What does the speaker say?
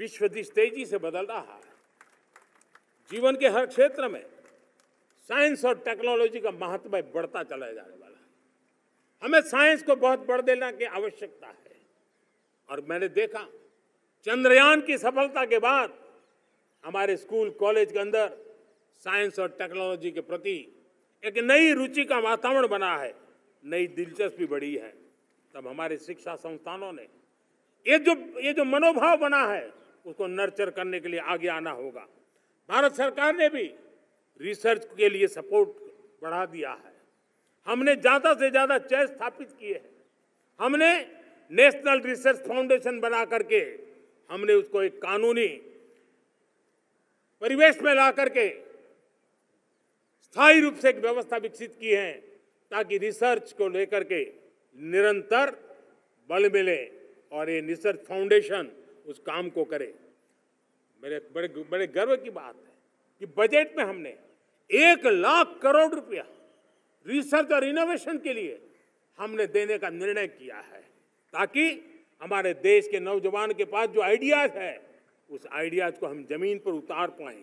विश्व दिश तेजी से बदल रहा है जीवन के हर क्षेत्र में साइंस और टेक्नोलॉजी का महत्व बढ़ता चला जाने वाला है हमें साइंस को बहुत बढ़ देना की आवश्यकता है और मैंने देखा चंद्रयान की सफलता के बाद हमारे स्कूल कॉलेज के अंदर साइंस और टेक्नोलॉजी के प्रति एक नई रुचि का वातावरण बना है नई दिलचस्पी बढ़ी है तब हमारे शिक्षा संस्थानों ने ये जो ये जो मनोभाव बना है उसको नर्चर करने के लिए आगे आना होगा भारत सरकार ने भी रिसर्च के लिए सपोर्ट बढ़ा दिया है हमने ज़्यादा से ज़्यादा चय स्थापित किए हैं हमने नेशनल रिसर्च फाउंडेशन बना करके हमने उसको एक कानूनी परिवेश में ला करके स्थायी रूप से एक व्यवस्था विकसित की है ताकि रिसर्च को लेकर के निरंतर बल मिले और ये रिसर्च फाउंडेशन उस काम को करे मेरे बड़े बड़े गर्व की बात है कि बजट में हमने एक लाख करोड़ रुपया रिसर्च और इनोवेशन के लिए हमने देने का निर्णय किया है ताकि हमारे देश के नौजवान के पास जो आइडियाज है उस आइडियाज को हम जमीन पर उतार पाएं